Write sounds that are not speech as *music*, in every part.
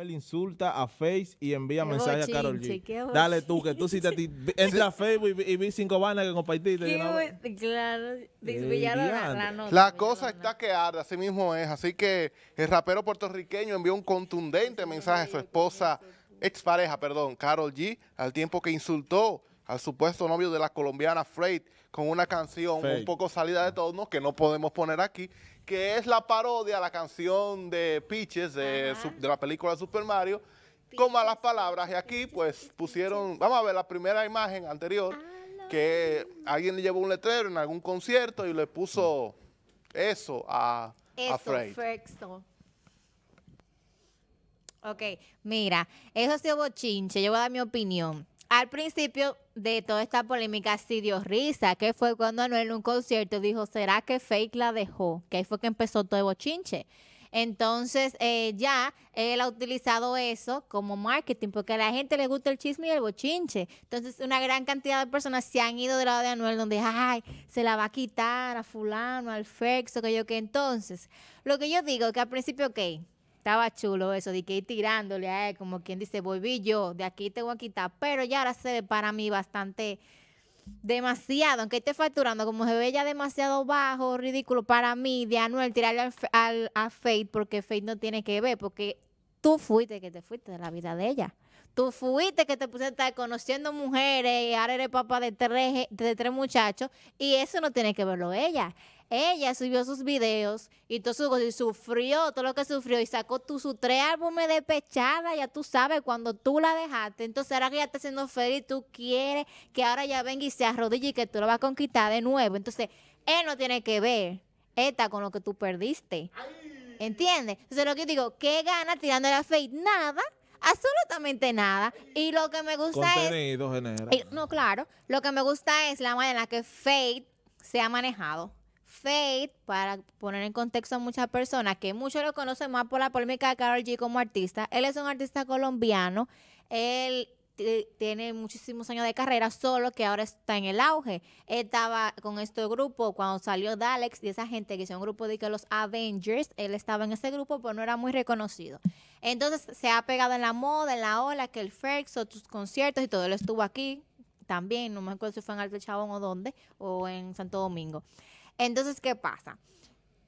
Él insulta a Face y envía mensaje a Carol G. Dale tú, que tú si te Entra a Facebook y, vi cinco vanas que compartiste. Claro, no, la, rana. la cosa está que arda, así mismo es. Así que el rapero puertorriqueño envió un contundente mensaje a su esposa, expareja, perdón, Carol G, al tiempo que insultó al supuesto novio de la colombiana Freight con una canción un poco salida de tono que no podemos poner aquí, que es la parodia a la canción de Peaches de, la película Super Mario, como con las palabras. Y aquí pues pusieron, vamos a ver la primera imagen anterior, ah, que alguien le llevó un letrero en algún concierto y le puso eso a, eso, Freight. Perfecto. Ok, mira, eso ha sido bochinche, yo voy a dar mi opinión. Al principio de toda esta polémica sí dio risa, que fue cuando Anuel en un concierto dijo, ¿será que Fake la dejó? Que ahí fue que empezó todo el bochinche. Entonces, eh, ya él ha utilizado eso como marketing, porque a la gente le gusta el chisme y el bochinche. Entonces, una gran cantidad de personas se han ido del lado de Anuel, donde, ay, se la va a quitar a fulano, al o que yo que entonces. Lo que yo digo, que al principio, ok, estaba chulo eso, de que ir tirándole a como quien dice, volví yo, de aquí te voy a quitar. Pero ya ahora se ve para mí bastante demasiado, aunque esté facturando, como se ve ya demasiado bajo, ridículo para mí, de Anuel tirarle al, a Fate, porque Fate no tiene que ver, porque Tú fuiste que te fuiste de la vida de ella. Tú fuiste que te pusiste conociendo mujeres y ahora eres papá de tres, de tres muchachos y eso no tiene que verlo ella. Ella subió sus videos y todo su, y sufrió todo lo que sufrió y sacó tu sus tres álbumes de pechada, ya tú sabes, cuando tú la dejaste. Entonces ahora que ella está siendo feliz, tú quieres que ahora ya venga y se arrodille y que tú la vas a conquistar de nuevo. Entonces, él no tiene que ver esta con lo que tú perdiste. ¿Entiendes? Entonces lo que digo, ¿qué gana tirándole a Fade? Nada. Absolutamente nada. Y lo que me gusta es. no, claro. Lo que me gusta es la manera en la que Faith se ha manejado. Fate, para poner en contexto a muchas personas que muchos lo conocen más por la polémica de Carol G como artista, él es un artista colombiano. Él tiene muchísimos años de carrera, solo que ahora está en el auge. Él estaba con este grupo cuando salió Dalex y esa gente que es un grupo de que los Avengers, él estaba en ese grupo, pero no era muy reconocido. Entonces se ha pegado en la moda, en la ola, que el Ferx o tus conciertos y todo. Él estuvo aquí también, no me acuerdo si fue en Alto Chabón o dónde, o en Santo Domingo. Entonces, ¿qué pasa?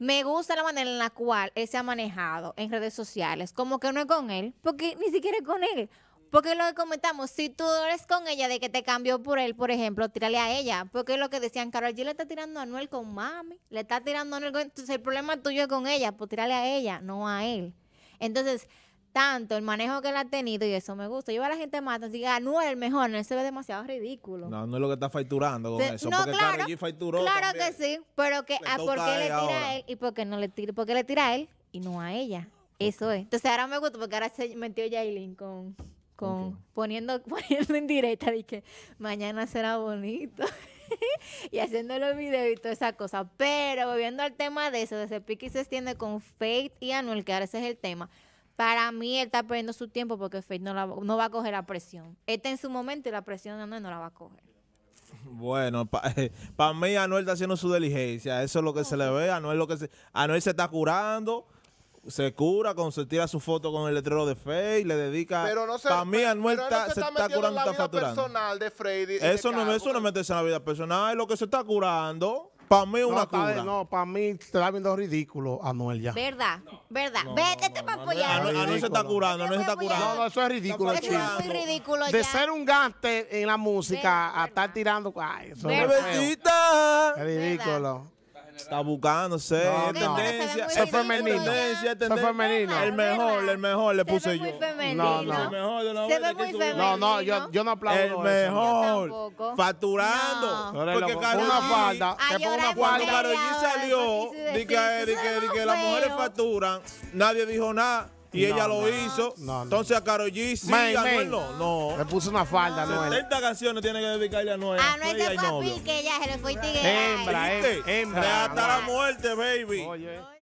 Me gusta la manera en la cual él se ha manejado en redes sociales, como que no es con él, porque ni siquiera es con él. Porque lo que comentamos, si tú eres con ella de que te cambió por él, por ejemplo, tírale a ella. Porque lo que decían, Carol G le está tirando a Anuel con mami, le está tirando a Anuel con... Entonces el problema tuyo es con ella, pues tírale a ella, no a él. Entonces, tanto el manejo que él ha tenido y eso me gusta. Yo a la gente mata, así que Anuel mejor, no se ve demasiado ridículo. No, no es lo que está facturando con eso, no, porque claro, G facturó Claro que sí, pero que ah, a ¿por qué le tira a él y por no le tira, por le tira a él y no a ella? Eso es. Entonces ahora me gusta porque ahora se metió Jailin con con poniendo, *laughs* poniendo en directa de que mañana será bonito *laughs* y haciendo los videos y toda esa cosa. Pero volviendo al tema de eso, de ese pique se extiende con Faith y Anuel, que ahora ese es el tema. Para mí, él está perdiendo su tiempo porque Faith no, no va a coger la presión. Está en su momento y la presión de Anuel no la va a coger. Bueno, para *laughs* mí Anuel está haciendo su diligencia. Eso es lo que se le ve. Anuel, lo que se, Anuel se está curando se cura cuando se tira su foto con el letrero de Frey, le dedica. Pero no se. Para mí, está, curando, en la vida personal de Frey. eso, no, eso no meterse en la vida personal, lo que se está curando. Para mí, una cura. no, para mí te está viendo ridículo, Anuel, ya. ¿Verdad? ¿Verdad? No, Vete, para apoyar. Anuel se está curando, Anuel se está curando. No, eso es ridículo, De ser un gante en la música a estar tirando. Ay, eso es ridículo. Está buscando, sé. No, Tendencia. femenino. El mejor, el mejor le puse yo. No, no. El mejor de No, no, yo, yo no aplaudo. El mejor. Facturando. Porque Karol una falda. Te pongo una falda. G salió. Dije que las mujeres facturan. Nadie dijo nada. Y ella lo hizo. Entonces a Karol G sí, a no. No. Le puso una falda, 70 canciones tiene que dedicarle a Anuel. A Noel de papi, que ella se le fue tiguera. Hembra, hembra. hasta la muerte, baby.